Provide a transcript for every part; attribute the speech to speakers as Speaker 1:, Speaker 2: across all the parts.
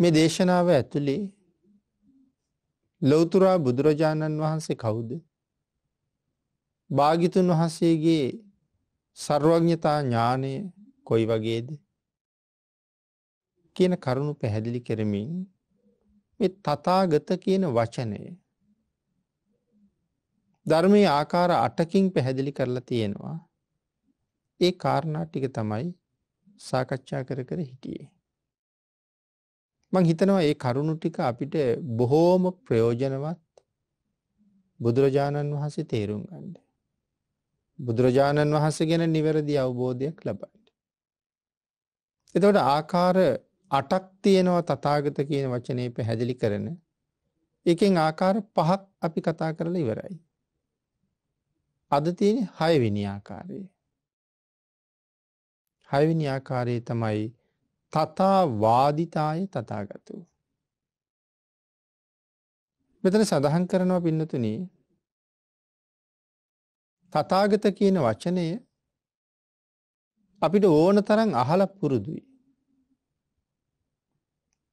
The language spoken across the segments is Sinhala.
Speaker 1: මේ දේශනාව ඇතුළේ ලෞතුරා බුදුරජාණන් වහන්සේ කවුද? භාගිතුන් වහන්සේගේ ਸਰවඥතා ඥානය කොයි වගේද? කියන කරුණු පැහැදිලි කරමින් මේ තථාගත කියන වචනය ධර්මයේ ආකාර 8කින් පැහැදිලි කරලා තියෙනවා. ඒ කාරණා ටික තමයි සාකච්ඡා කර කර හිටියේ. මං හිතනවා ඒ කරුණු ටික අපිට බොහෝම ප්‍රයෝජනවත් බුදුරජාණන් වහන්සේ තේරුම් ගන්න. බුදුරජාණන් වහන්සේ ගැන නිවැරදි අවබෝධයක් ලබන්න. එතකොට ආකාර අටක් තියෙනවා තථාගත කියන වචනේ පැහැදිලි කරන. එකෙන් ආකාර පහක් අපි කතා කරලා ඉවරයි. අද තියෙන හයවෙනි ආකාරය. හයවෙනි ආකාරයේ තමයි තතා වාදිතාය තතාගත වූ. මෙතන සඳහන් කරනවා පින්නතුනී තතාගත කියන වචනය අපිට ඕන තරන් අහල පුරුදුයි.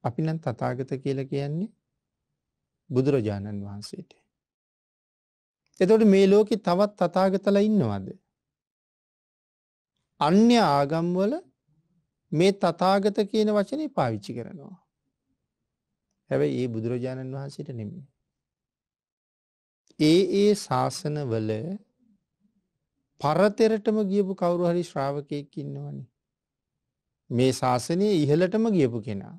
Speaker 1: අපි නම් තතාගත කියල කියන්නේ බුදුරජාණන් වහන්සේට. එතොට මේ ලෝකෙ තවත් තතාගතල ඉන්නවද. අන්‍ය ආගම්වල මේ තතාගත කියන වචනය පාවිච්චි කරනවා. හැබැයි ඒ බුදුරජාණන් වහන්සේට නෙමි. ඒ ඒ ශාසනවල පරතෙරටම ගියපු කවුරු හරි ශ්‍රාවකයක් ඉන්නවනි. මේ ශාසනය ඉහලටම ගියපු කෙනා.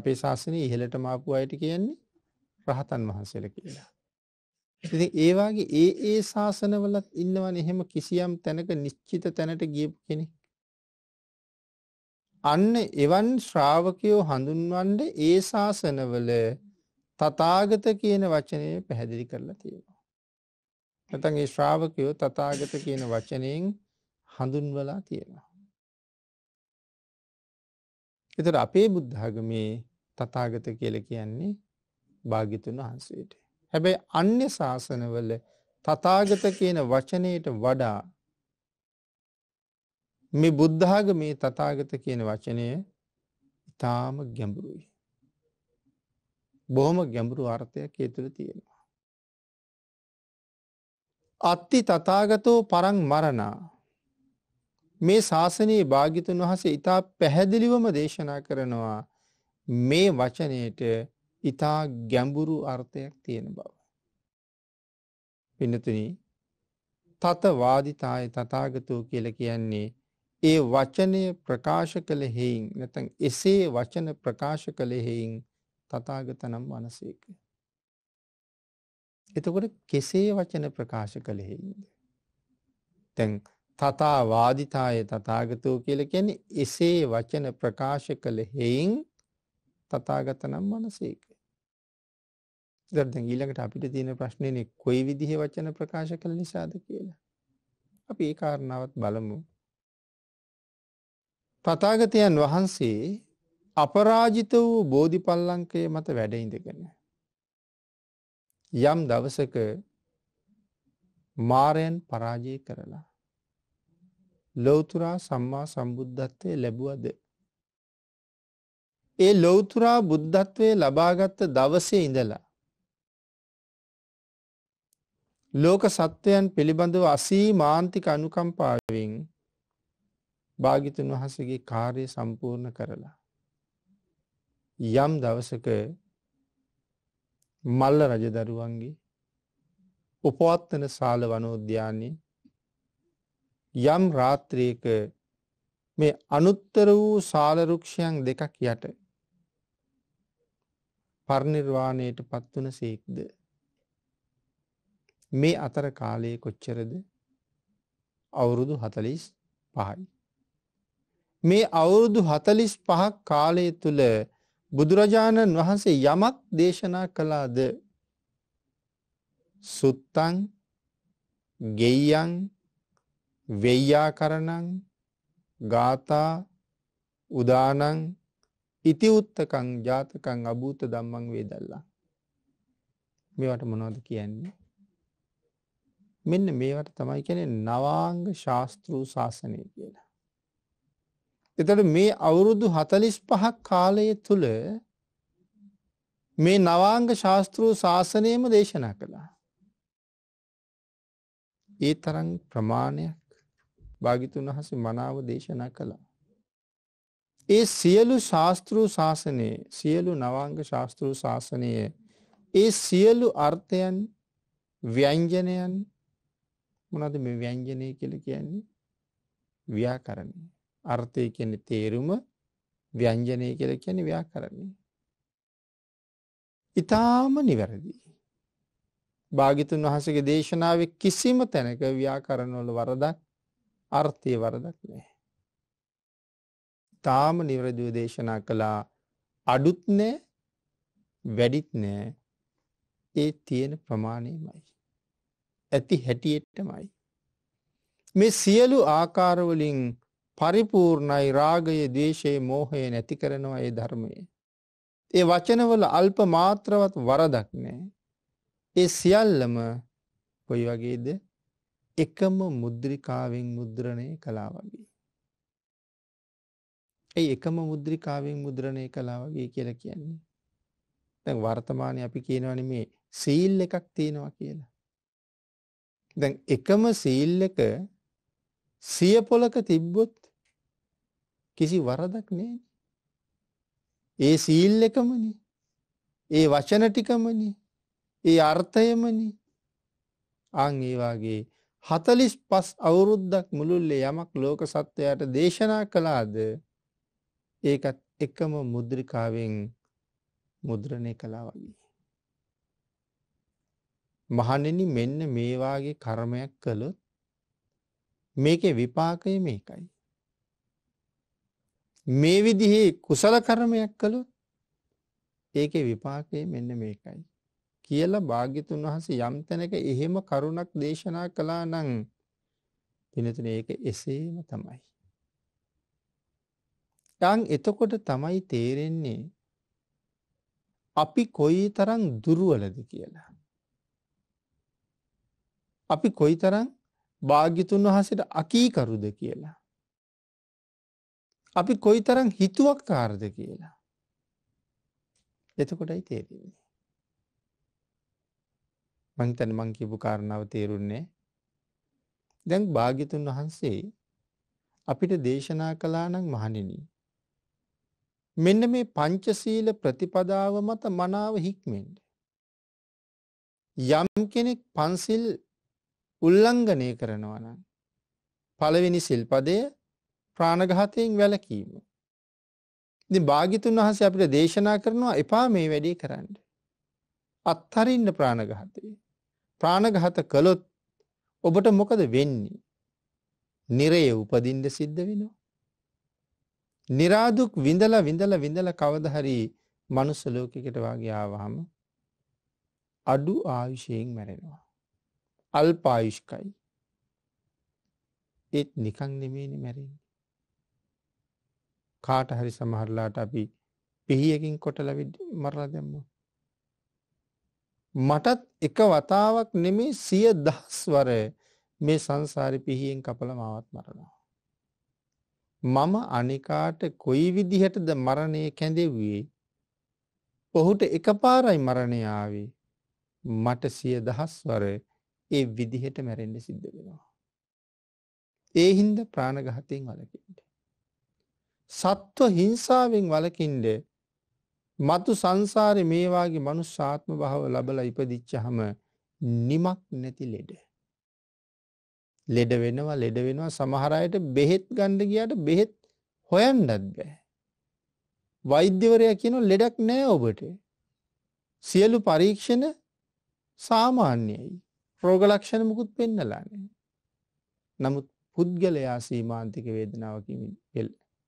Speaker 1: අපේ ශාසනය ඉහලට මාපු අයට කියන්නේ රහතන් වහන්සේල කියලා. ඉති ඒවාගේ ඒ ඒ ශාසනවලත් ඉන්නවන එහෙම කිසියම් තැනක නිශ්චිත තැනට ගියපු කෙනෙක්. අන්න එවන් ශ්‍රාවකයෝ හඳුන්වන්ඩ ඒ ශාසනවල තතාගත කියන වචනය පැහැදිලි කරලා තියෙනවා. නැතන් ඒ ශ්‍රාවකයෝ තතාගත කියන වචනයෙන් හඳුන්වලා තියෙනවා. එතට අපේ බුද්ධාගමේ තතාගත කියල කියන්නේ භාගිතුන් වහන්සේට. හැබැයි අන්‍ය ශාසනවල තතාගත කියන වචනයට වඩා මේ බුද්ධාගමේ තතාගත කියන වචනය ඉතාම ගැඹුරුයි. බොහොම ගැඹුරු අර්ථයක් ඒතුළ තියෙනවා. අත්ති තතාගතෝ පරං මරණා මේ ශාසනයේ භාගිතුන් වහසේ ඉතා පැහැදිලිවම දේශනා කරනවා මේ වචනයට ඉතා ගැඹුරු අර්ථයක් තියෙන බව. පිනතුනී තතවාදිතාය තතාගතෝ කියල කියන්නේ ඒ වචනය ප්‍රකාශ කළ හෙයින් නැතන් එසේ වචන ප්‍රකාශ කළ හෙයින් තතාගතනම් වනසේක. එතකොට කෙසේ වචන ප්‍රකාශ කළ හෙයින්ද. තැන් තතාවාදිතාය තතාගතෝ කියල කැන එසේ වචන ප්‍රකාශ කළ හෙයින් තතාගතනම් වනසේක. දර්දැ ඊළඟට අපිට තියෙන ප්‍රශ්නයනෙ කොයි විදිහ වචන ප්‍රකාශ කළ නිසාද කියලා. අපි ඒ කාරණාවත් බලමු. තතාගතයන් වහන්සේ අපරාජිත වූ බෝධි පල්ලංකය මත වැඩඉඳගෙන. යම් දවසක මාරයන් පරාජය කරලා. ලොවතුරා සම්මා සම්බුද්ධත්වය ලැබුවද. ඒ ලොවතුරා බුද්ධත්වය ලබාගත්ත දවසේ ඉඳලා. ලෝක සත්වයන් පිළිබඳව අසී මාන්තික අනුකම්පාවෙන් භාගිතුන් වහසගේ කාර්ය සම්පූර්ණ කරලා. යම් දවසක මල්ල රජදරුවන්ගේ උපවත්තන සාල වනෝද්‍යානය යම් රාත්‍රයක මේ අනුත්තර වූ සාලරුක්ෂයන් දෙකක් යට පරිනිර්වාණයට පත්වන සේක්ද මේ අතර කාලයේ කොච්චරද අවුරුදු හතලිස් පහයි මේ අවුරුදු 45ක් කාලය තුල බුදුරජාණන් වහන්සේ යමක් දේශනා කළාද සුත්තං ගෙය්‍යං වෙය්‍යාකරණං ගාථා උදානං ඉති උත්තකං ජාතකං අභූත ධම්මං වේදල්ලා මේවට මොනවද කියන්නේ මෙන්න මේවට තමයි කියන්නේ නවාංග ශාස්ත්‍රූ ශාසනය කියලා එතට මේ අවුරුදු හතලිස් පහක් කාලය තුළ මේ නවාංග ශාස්තෘූ ශාසනයම දේශනා කළා. ඒ තරන් ප්‍රමාණයක් භාගිතුන් වහස මනාව දේශනා කළා. ඒ සියලු ශාස්තෘූ ශාසනයේ සියලු නවාංග ශාස්තෘූ ශාසනයේ ඒ සියලු අර්ථයන් ව්‍යංජනයන් මොනද මේ ව්‍යංජනය කළ කියන්නේ ව්‍යාකරණය අර්ථය කෙන තේරුම ව්‍යංජනය කර කැන ව්‍යාකරණය. ඉතාම නිවැරදි. භාගිතුන් වහසගේ දේශනාව කිසිම තැනක ව්‍යාකරණවල වරදක් අර්ථය වරදක් නෑ. තාම නිවරදිව දේශනා කළා අඩුත් නෑ වැඩිත් නෑ ඒ තියෙන ප්‍රමාණයමයි. ඇති හැටියට්ටමයි. මේ සියලු ආකාරවලින් පරිපූර්ණයි රාගයේ දේශයේ මෝහය නැති කරනවා ඒ ධර්මයේ. ඒ වචනවල අල්ප මාත්‍රවත් වරදක් නෑ. ඒ සියල්ලම කොයි වගේද එකම මුද්‍රිකාවෙන් මුද්‍රණය කලා වගේ. ඒ එකම මුද්‍රිකාවෙන් මුද්‍රණය කලා වගේ කියලා කියන්නේ. දැන් වර්තමානය අපි කියනවන මේ සීල් එකක් තියෙනවා කියලා. දැන් එකම සීල් එක සිය පොලක තිබ්බොත් කිසි වරදක් නෑනේ. ඒ සීල් එකමනේ. ඒ වචන ටිකමනේ. ඒ අර්ථයමනේ. ආන් ඒ වාගේ 45 අවුරුද්දක් මුළුල්ලේ යමක් ලෝක සත්වයාට දේශනා කළාද ඒකත් එකම මුද්‍රිකාවෙන් මුද්‍රණය කළා වගේ. මහණෙනි මෙන්න මේ වාගේ කර්මයක් කළොත් මේකේ විපාකය මේකයි. මේ විදිහේ කුසල කර්මයක් කළොත් ඒකේ විපාකය මෙන්න මේකයි කියලා භාග්‍යතුන් වහන්සේ යම් තැනක එහෙම කරුණක් දේශනා කළා නම් පිනතුනේ ඒක එසේම තමයි. දැන් එතකොට තමයි තේරෙන්නේ අපි කොයිතරම් දුර්වලද කියලා. අපි කොයිතරම් භාග්‍යතුන් වහන්සේට අකීකරුද කියලා. අපි කොයි තරම් හිතුවක් කාර්ද කියලා. එතකොටයි තේරෙන්නේ. මංතන මං කිව්පු කාරණාව තේරුන්නේ. දැන් භාගිතුන් වහන්සේ අපිට දේශනා කලා නම් මහණෙනි. මෙන්න මේ පංචසීල ප්‍රතිපදාව මත මනාව හික්මෙන්ට. යම් කෙනෙක් පන්සිල් උල්ලංගනය කරනවනම්. පළවෙනි සිල්පදය ප්‍රාණඝාතයෙන් වැළකීම. ඉතින් භාග්‍යතුන් වහන්සේ අපිට දේශනා කරනවා එපා මේ වැඩේ කරන්න. අත්හරින්න ප්‍රාණඝාතය. ප්‍රාණඝාත කළොත් ඔබට මොකද වෙන්නේ? නිරය උපදින්න සිද්ධ වෙනවා. નિરાදුක් විඳලා විඳලා විඳලා කවදා හරි මනුස්ස ලෝකයකට වාගේ ආවහම අඩු ආයුෂයෙන් මැරෙනවා. අල්පායුෂ්කයි. ඒත් නිකං නෙමෙයිනේ මැරෙන්නේ. කාට හරි සමහරලාට අපි පිහියකින් කොටල මරලා දැම්ම. මටත් එක වතාවක් නෙමේ සිය දහස්වර මේ සංසාරි පිහියෙන් කපල මාවත් මරනවා. මම අනිකාට කොයි විදිහටද මරණය කැඳෙව්වේ. ඔහුට එක පාරයි මරණයාවේ මට සිය දහස්වර ඒ විදිහට මැරෙන්ඩ සිද්ධ වෙනවා. ඒ හින්ද ප්‍රාණගහතයෙන් වලකින්ට. සත්ව හිංසාවෙන් වලකින්ඩ මතු සංසාරය මේවාගේ මනුස්සාත්ම භාව ලබල ඉපදිච්චහම නිමක් නැති ලෙඩ. ලෙඩ වෙනවා ලෙඩ වෙනවා සමහරයට බෙහෙත් ගණ්ඩ ගියට බෙහෙත් හොයන්ඩත් බෑ. වෛද්‍යවරය කියන ලෙඩක් නෑ ඔබට. සියලු පරීක්ෂණ සාමාන්‍යයි. රෝගලක්ෂණ මුකුත් පෙන්නලානේ. නමුත් පුද්ගලයා සීමාන්තික වේදනාවකින්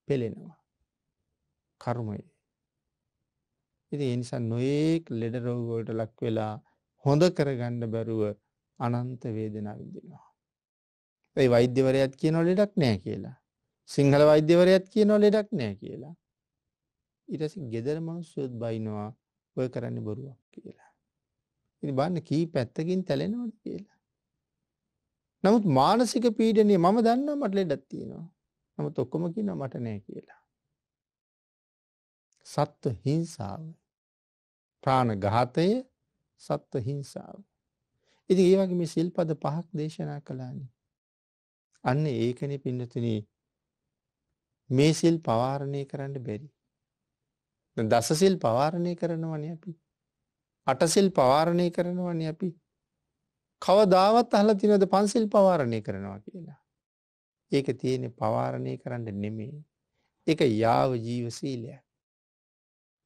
Speaker 1: පෙළෙනවා. කර්මයේ. ඉතින් ඒ නිසා නොඑක් ලෙඩ රෝග වලට ලක් වෙලා හොඳ කරගන්න බැරුව අනන්ත වේදනා විඳිනවා. ඒ වෛද්‍යවරයාත් කියනවා ලෙඩක් නෑ කියලා. සිංහල වෛද්‍යවරයාත් කියනවා ලෙඩක් නෑ කියලා. ඊට පස්සේ ගෙදර මිනිස්සුත් බයිනවා ඔය කරන්නේ බොරුවක් කියලා. ඉතින් බලන්න කී පැත්තකින් තැලෙනවද කියලා. නමුත් මානසික පීඩනය මම දන්නවා මට ලෙඩක් තියෙනවා. නමුත් ඔක්කොම කියනවා මට නෑ කියලා. සත්ව හිංසාව ප්‍රාණඝාතය සත්ව හිංසාව. ඉති ඒවගේ මේ සිල්පද පහක් දේශනා කලානි. අන්න ඒකන පින්නතින මේ සිල් පවාරණය කරන්න බැරි. දසසිල් පවාරණය කරනවන අපි. අටසිල් පවාරණය කරනවන අපි. කවදාවත් අහල තිනද පන්සිල් පවාරණය කරනවා කියලා. ඒක තියෙන පවාරණය කරන්න නෙමේ. එක යාව ජීවසීලය.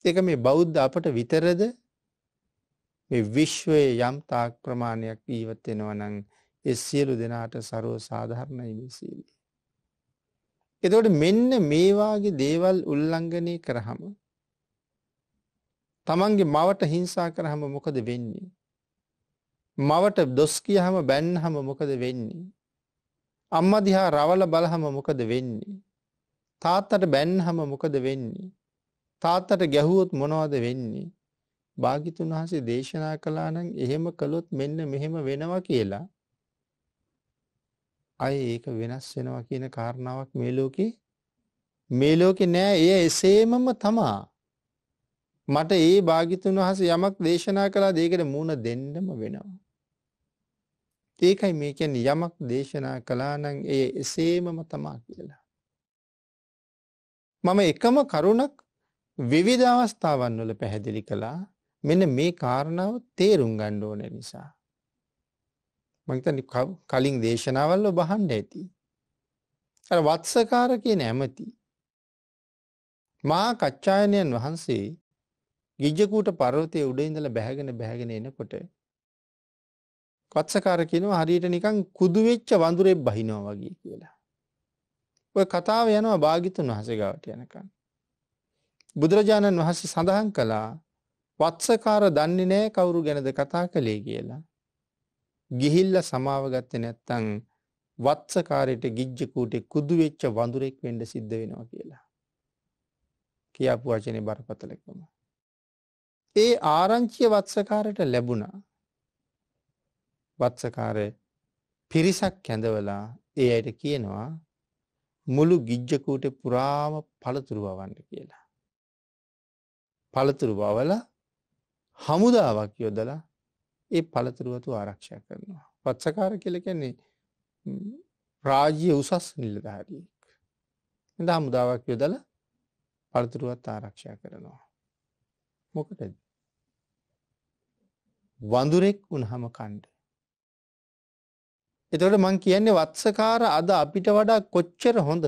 Speaker 1: එක මේ බෞද්ධ අපට විතරද විශ්වය යම් තාක් ප්‍රමාණයක් ඊවත්වෙනවනං එස් සියලු දෙනාට සරෝ සාධහරණයි මිසීලී. එතකොට මෙන්න මේවාගේ දේවල් උල්ලංඝනය කරහම තමන්ගේ මවට හිංසා කරහම මොකද වෙන්නේ. මවට දොස් කියහම බැන්හම මොකද වෙන්නේ. අම්මා දිහා රවල බලහම මොකද වෙන්නේ? තාත්තට බැන්නහම මොකද වෙන්නේ? තාත්තට ගැහුවොත් මොනවද වෙන්නේ? භාගිතුන් වහන්සේ දේශනා කළා නම් එහෙම කළොත් මෙන්න මෙහෙම වෙනවා කියලා. අය ඒක වෙනස් වෙනවා කියන කාරණාවක් මේ ලෝකේ මේ ලෝකේ නෑ එය එසේමම තමා. මට ඒ භාගිතුන් වහන්සේ යමක් දේශනා කළා ඒකට මූණ දෙන්නම වෙනවා. ඒකයි මේ කියන්නේ යමක් දේශනා කළා නම් ඒ එසේමම තමා කියලා. මම එකම කරුණක් විවිධ අවස්ථාවන් වල පැහැදිලි කළා. මෙන්න මේ කාරණාව තේරුම් ගන්න ඕන නිසා. මං හිතන්නේ කලින් දේශනාවල් ඔබ අහන්න ඇති. අර වත්සකාර කියන ඇමති මා කච්චායනයන් වහන්සේ ගිජ්ජකූට පර්වතයේ උඩ ඉඳලා බැහැගෙන බැහැගෙන එනකොට වත්සකාර කියනවා හරියට නිකන් කුදු වෙච්ච වඳුරෙක් බහිනවා වගේ කියලා. ඔය කතාව යනවා භාගිතුන් වහසේ ගාවට යනකම්. බුදුරජාණන් වහන්සේ සඳහන් කළා වත්සකාර දන්නේ නෑ කවුරු ගැනද කතා කළේ කියලා. ගිහිල්ල සමාව ගත්තේ නැත්තම් වත්සකාරයට ගිජ්ජ කූටේ කුදු වෙච්ච වඳුරෙක් වෙන්න සිද්ධ වෙනවා කියලා. කියපු වචනේ බරපතලකම. ඒ ආරංචිය වත්සකාරයට ලැබුණා. වත්සකාර පිරිසක් කැඳවලා ඒ අයට කියනවා මුළු ගිජ්ජකූට පුරාම පළතුරු වවන්න කියලා. පළතුරු වවල හමුදාවක් යොදලා ඒ පළතුරුවතු ආරක්ෂා කරනවා. පත්සකාර කලකන්නේ රාජ්‍ය උසස් නිල්ධාරියෙක්. එඳ හමුදාවක් යොදල පළතුරුවත් ආරක්ෂා කරනවා. මොකටද. වඳුරෙක් උන්හම කණ්ඩ. එතකොට මං කියන්නේ වත්සකාර අද අපිට වඩා කොච්චර හොඳද?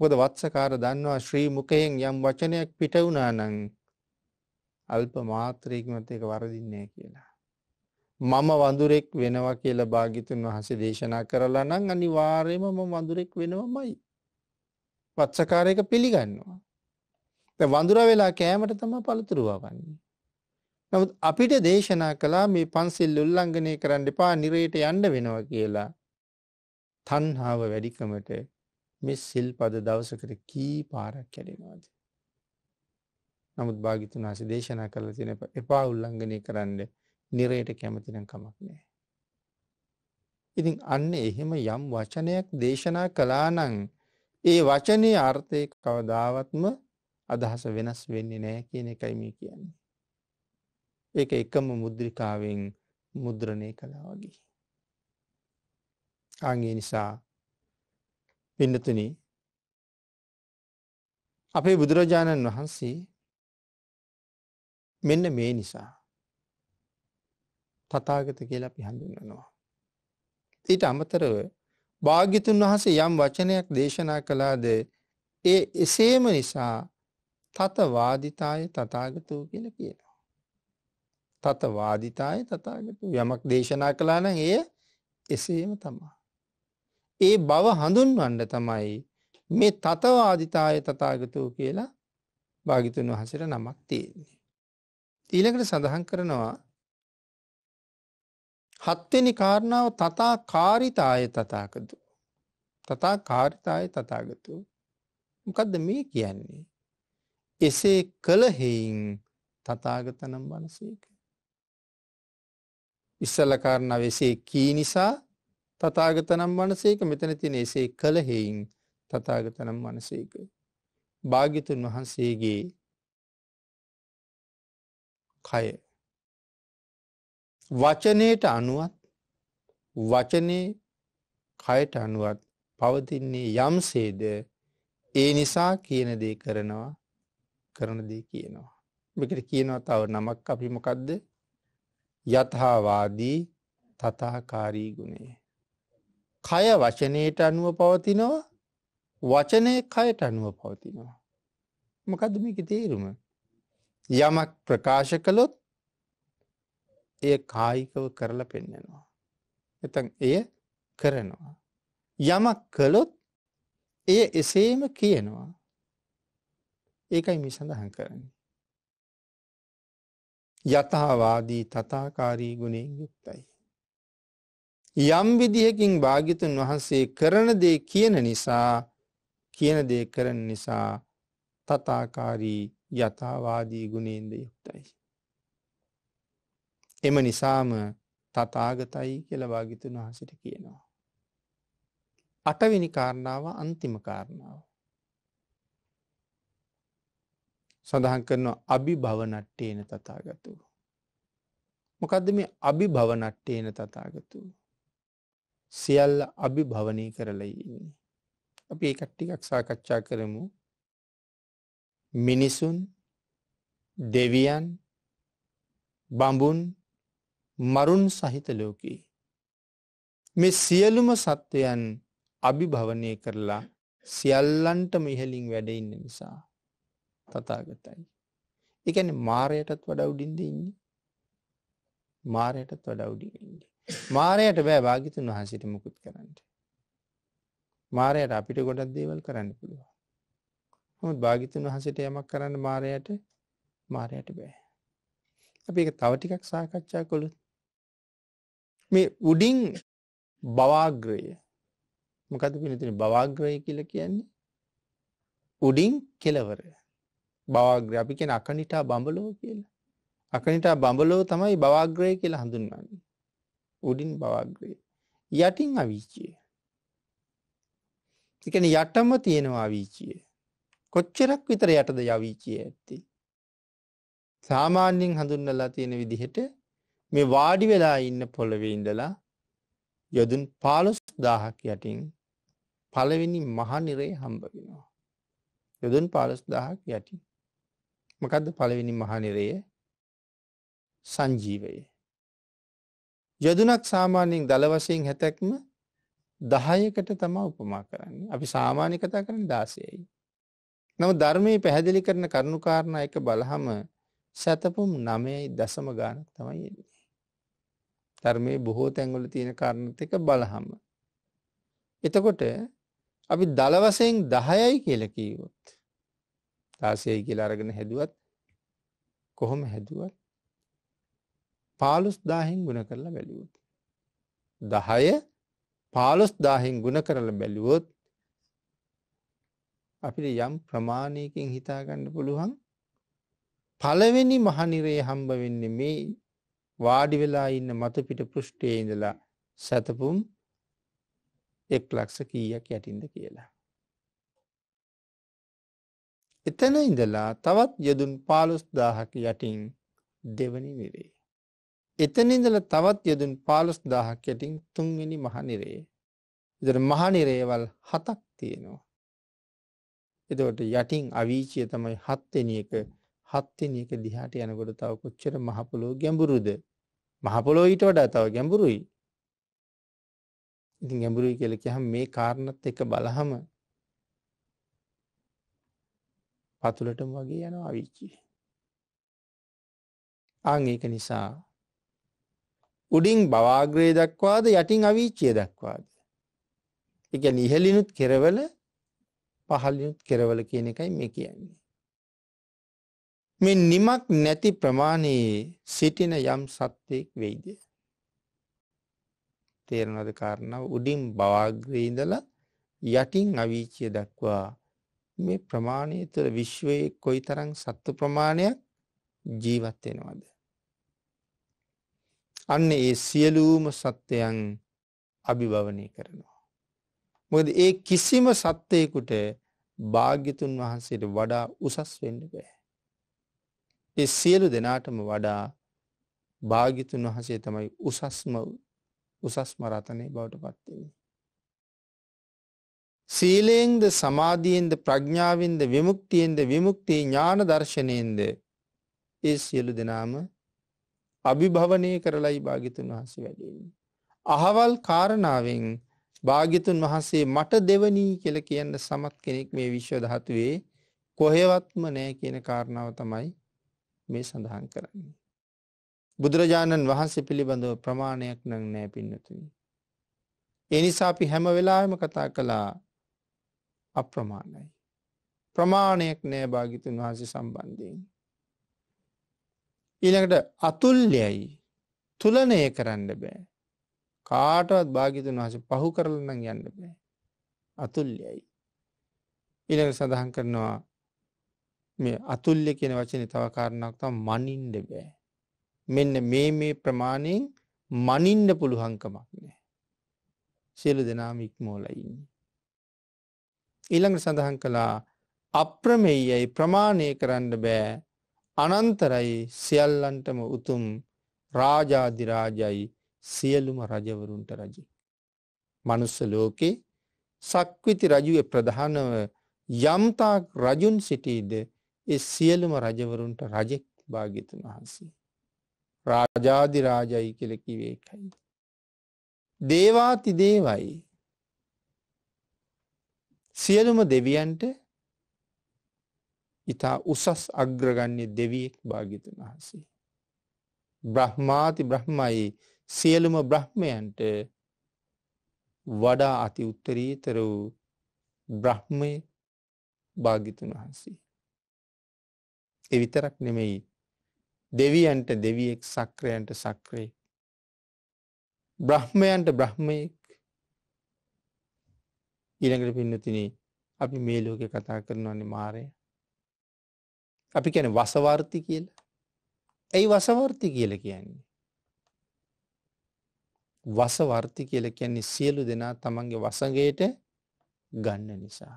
Speaker 1: මොකද වත්සකාර දන්නවා ශ්‍රී මුඛයෙන් යම් වචනයක් පිට වුණා නම් අල්ප මාත්‍රයකින්වත් ඒක වරදින්නේ කියලා. මම වඳුරෙක් වෙනවා කියලා භාග්‍යතුන් වහන්සේ දේශනා කරලා නම් අනිවාර්යයෙන්ම මම වඳුරෙක් වෙනවමයි. වත්සකාරයක පිළිගන්නවා. දැන් වඳුරා වෙලා කෑමට තමයි පළතුරු වවන්නේ. නමුත් අපිට දේශනා කළා මේ පන්සිල් උල්ලංඝනය කරන්න එපා නිරයට යන්න වෙනවා කියලා. තණ්හාව වැඩිකමට මේ සිල්පද දවසකට කී පාරක් කැඩෙනවද? නමුත් භාග්‍යතුන් වහන්සේ දේශනා කළා තියෙන එපා උල්ලංඝනය කරන්න නිරයට කැමති නම් කමක් නැහැ. ඉතින් අන්න එහෙම යම් වචනයක් දේශනා කළා නම් ඒ වචනේ අර්ථය කවදාවත්ම අදහස වෙනස් වෙන්නේ නැහැ කියන එකයි මේ කියන්නේ. ඒක එකම මුද්‍රිකාවෙන් මුද්‍රණය කළා වගේ. අගේ නිසා පින්නතුන අපේ බුදුරජාණන් වහන්සේ මෙන්න මේ නිසා තතාගත කියලා අපි හඳුන්වනවා. ඊට අමතරව භාගිතුන් වහසේ යම් වචනයක් දේශනා කළාද ඒ එසේම නිසා තතවාදිතාය තතාගතෝ කියල කියන. තත වාදිතාය තථාගතෝ යමක් දේශනා කළා නම් එය එසේම තමයි. ඒ බව හඳුන්වන්න තමයි මේ තතවාදිතාය තථාගතෝ කියලා භාගිතුන් වහන්සේට නමක් තියෙන්නේ. ඊළඟට සඳහන් කරනවා හත්වෙනි කාරණාව තථා කාරිතාය තථාගතෝ. තථා කාරිතාය තථාගතෝ. මොකද්ද මේ කියන්නේ? එසේ කළ හේයින් තථාගතනම් වහන්සේක ඉස්සල කාරණා වෙසේ කී නිසා තථාගතනම් වහන්සේක මෙතන තියෙන එසේ කළ හේයින් තථාගතනම් වහන්සේක භාග්‍යතුන් වහන්සේගේ කය වචනයට අනුවත් වචනේ කයට අනුවත් පවතින්නේ යම්සේද ඒ නිසා කියන දේ කරනවා කරන දේ කියනවා. මෙකට කියනවා තව නමක් අපි මොකක්ද යථාවාදී තතාකාරී ගුණේ. කය වචනයට අනුව පවතිනවා වචනය කයට අනුව පවතිනවා. මොකද මේක තේරුම. යමක් ප්‍රකාශ කළොත් එය කායිකව කරලා පෙන්නෙනවා. එතන් එය කරනවා. යමක් කළොත් එය එසේම කියනවා. ඒකයි මි සඳහන් කරන්නේ. යථහාවාදී තතාකාරී ගුණෙන් යුක්තයි. යම් විදිහකින් භාගිතුන් වහන්සේ කරන දේ කියන නිසා කියන දේ කරන නිසා තතාකාරී යථාවාදී ගුණේන්ද යුක්තයි. එම නිසාම තතාගතයි කියල භාගිතුන් වහසට කියනවා. අටවිනි කාරණාව අන්තිම කාරණාව. සඳහන් කරනවා අභිභවනට්ටේන තතාගතු. මොකදද මේ අභිභවනට්ටේන තතාගතු. සියල්ල අභිභවනය කරලයි ඉන්නේ. අපි ඒ කට්ටිකක් සාකච්ඡා කරමු මිනිසුන් දෙවියන් බඹුන් මරුන් සහිත ලෝකී. මේ සියලුම සත්වයන් අභිභවනය කරලා සියල්ලන්ටම ඉහලින් වැඩඉන්න නිසා. තථාගතයි. ඒ කියන්නේ මායයටත් වඩා උඩින්ද ඉන්නේ. මායයටත් වඩා උඩින් ඉන්නේ. මායයට බෑ වාගිතුන් වහන්සේට මුකුත් කරන්න. මායයට අපිට ගොඩක් දේවල් කරන්න පුළුවන්. නමුත් වාගිතුන් වහන්සේට යමක් කරන්න මායයට මායයට බෑ. අපි ඒක තව ටිකක් සාකච්ඡා කළොත් මේ උඩින් බවාග්‍රය මොකද පිනතින බවාග්‍රය කියලා කියන්නේ උඩින් කෙලවරය බවාග්‍රය අපි කියන අකනිටා බඹලෝ කියලා. අකනිටා බඹලෝ තමයි බවාග්‍රය කියලා හඳුන්වන්නේ. උඩින් බවාග්‍රය. යටින් අවීචිය. එකන යටම තියෙනවා අවීචිය. කොච්චරක් විතර යටද යවීචිය ඇත්ති. සාමාන්‍යෙන් හඳුන්නලා තියෙන විදිහට මේ වාඩි වෙලා ඉන්න පොළවෙඉඳලා යොදුන් පාලොස් දාහක් යටින් පළවෙනි මහනිරේ හම්බගෙනවා. යොදුන් පාලොස් දාහක් යටින්. මොකක්ද පළවෙනි මහනිරය සංජීවය. යොදුනක් සාමාන්‍යයෙන් දළ වශයෙන් හැතැක්ම දහයකට තමා උපමා කරන්න අපි සාමාන්‍ය කතා කරන දාසයයි. නම ධර්මය පැහැදිලි කරන කරුණුකාරණ එක බලහම සැතපුම් නමයයි දසම ගානක් තමයි එන්නේ. ධර්මය බොහෝ තැංගොල තියෙන කාරණතික බලහම. එතකොට අපි දළවසයෙන් දහයයි කියලකීවොත්. දාසයයි කියලා අරගෙන හැදුවත් කොහොම හැදුවත් පාලුස් දාහෙන් ගුණ කරලා බැලිවොත්. දහය පාලොස් දාහෙන් ගුණ කරල බැලිවොත් අපිට යම් ප්‍රමාණයකින් හිතාගන්න පුළුවන් පළවෙනි මහනිරේ හම්බ වෙන්න මේ වාඩි වෙලා ඉන්න මතපිට පෘෂ්ටේ ඉඳලා සැතපුම් එක් ලක්ෂ කීයක් යටින්ද කියලා. එතන ඉඳලා තවත් යොදුන් පාලොස්දාහක යටින් දෙවනි නිරේ. එතන ඉඳල තවත් යොදුන් පාලොස්දාහක් යටින් තුන්වෙනි මහනිරේ. ඉදර මහනිරේවල් හතක් තියෙනවා. එදවට යටින් අවීචය තමයි හත්වෙනියක හත්වෙනියක දිහාට යනකොට තව කොච්චර මහපොලෝ ගැඹුරුද. මහපොලෝ ඊට වඩා තව ගැඹුරුයි. ඉතින් ගැඹුරුයි කියල කියහම් මේ කාරණත් එක බලහම පතුලටම වගේ යන අවිච්චි. අං ඒක නිසා උඩින් බවාග්‍රය දක්වාද යටින් අවිච්චිය දක්වාද. එක නිහලිනුත් කෙරවල පහලිනුත් කෙරවල කියන එකයි මේ කියන්නේ. මේ නිමක් නැති ප්‍රමාණයේ සිටින යම් සත්‍යයෙක් වෙයිද. තේරනද කාරණාව උඩින් බවාග්‍රීඳල යටින් අවිච්චිය දක්වා මේ ප්‍රමාණය තුළ විශ්වයේ කොයිතරම් සත්තු ප්‍රමාණයක් ජීවත් වෙනවද අන්න ඒ සියලුම සත්වයන් අභිභවනය කරනවා මොකද ඒ කිසිම සත්වයකට භාග්‍යතුන් වහන්සේට වඩා උසස් වෙන්න බෑ ඒ සියලු දෙනාටම වඩා භාගිතුන් වහසේ තමයි උසස්ම උසස්ම රතනය බවට පත්වෙන්නේ සීලයෙන්ද සමාධියෙන්ද ප්‍රඥාවෙන්ද විමුක්තියෙන්ද විමුක්ති ඥාන දර්ශනයෙන්ද ඒ සියලු දෙනාම අභිභවනය කරලයි භාගිතුන් වහසේ වැඩන්නේ. අහවල් කාරණාවෙන් භාගිතුන් වහන්සේ මට දෙවනී කියල කියන්න සමත් කෙනෙක් මේ විශ්ව දහතුවේ කොහෙවත්ම නෑ කියන කාරණාව තමයි මේ සඳහන් කරන්නේ. බුදුරජාණන් වහන්සේ පිළිබඳව ප්‍රමාණයක් නං නෑ පින්නතුයි. එනිසා අපි හැම වෙලාම කතා කළා අප්‍රමාණයි. ප්‍රමාණයක් නෑ භාගිතුන් වහන්සේ සම්බන්ධයෙන්. ඊළඟට අතුල්්‍යයි තුලනය කරන්න බෑ. කාටවත් භාගිතුන් වහස පහු කරලනම් යන්න බෑ. අතුල්්‍යයි. ඊළඟ සඳහන් කරනවා මේ අතුල්්‍ය කියෙන වචන තව කාරණක් තම් මනින්ඩ බෑ. මෙන්න මේ මේ ප්‍රමාණයෙන් මනින්ඩ පුළුහංකමක් නෑ. සියලු දෙනාම ඉක්මෝලයින්නේ. ඊළඟට සඳහන් කළා අප්‍රමෙයයි ප්‍රමාණය කරන්න බෑ අනන්තරයි සියල්ලන්ටම උතුම් රාජාධිරාජයි සියලුම රජවරුන්ට රජ. මනුස්ස ලෝකේ සක්විති රජුව ප්‍රධානව යම්තාක් රජුන් සිටීද එ සියලුම රජවරුන්ට රජෙක් භාගිතුන් වහන්සේ. රාජාධිරාජයි කෙලකිවේ එකයි. දේවාති දේවයි සියලුම දෙවියන්ට ඉතා උසස් අග්‍රගන්නේ දෙවියෙක් භාගිතන් වහන්සේ. බ්‍රහ්මාති බ්‍රහ්මයි සියලුම බ්‍රහ්මයන්ට වඩා අති උත්තරීතර වූ බ්‍රහ්මය භාගිතුන් වහන්සේ. එවිතරක් නෙමෙයි දෙවියන්ට දෙවියෙක් සක්‍රයන්ට සක්‍රේ. බ්‍රහ්මයන්ට බ්‍රහ්මයෙක් ඊළඟට පින්නතින අපි මේ ලෝකෙ කතා කරනවන්නේ මාරය. අපි කැන වසවර්ති කියල. ඇයි වසවර්ති කියල කියන්නේ. වසවර්ති කියල කියන්නේ සියලු දෙනා තමන්ගේ වසගේට ගන්න නිසා.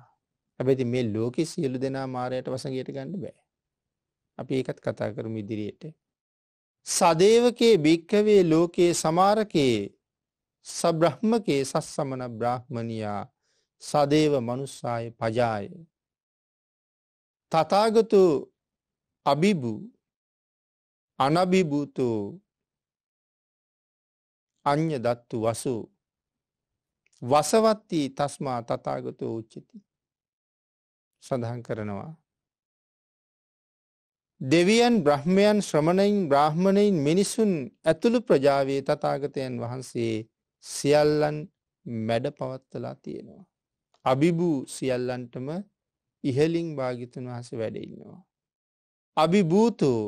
Speaker 1: ඇබැති මේ ලෝකෙ සියලු දෙනා මාරයට වසගේට ගන්න බෑ. අපි ඒකත් කතා කරම ඉදිරියට. සදේවකයේ භික්කවේ ලෝකයේ සමාරකයේ සබ්‍රහ්මකයේ සස් සමන බ්‍රාහ්මණයා සදේව මනුස්සාය පජාය. තතාගතු අභිබු අනභිභූතු අ්‍ය දත්තු වසු වසවත්ති තස්මා තතාගතු උච්චිති සඳහන් කරනවා. දෙවියන් බ්‍රහ්මයන් ශ්‍රමණයින් බ්‍රහ්මණයින් මිනිසුන් ඇතුළු ප්‍රජාවේ තතාගතයන් වහන්සේ සියල්ලන් මැඩ පවත්වලා තියෙනවා. අභිභූ සියල්ලන්ටම ඉහලින් භාගිතුන් වහසේ වැඩඉන්නවා. අභිභූතෝ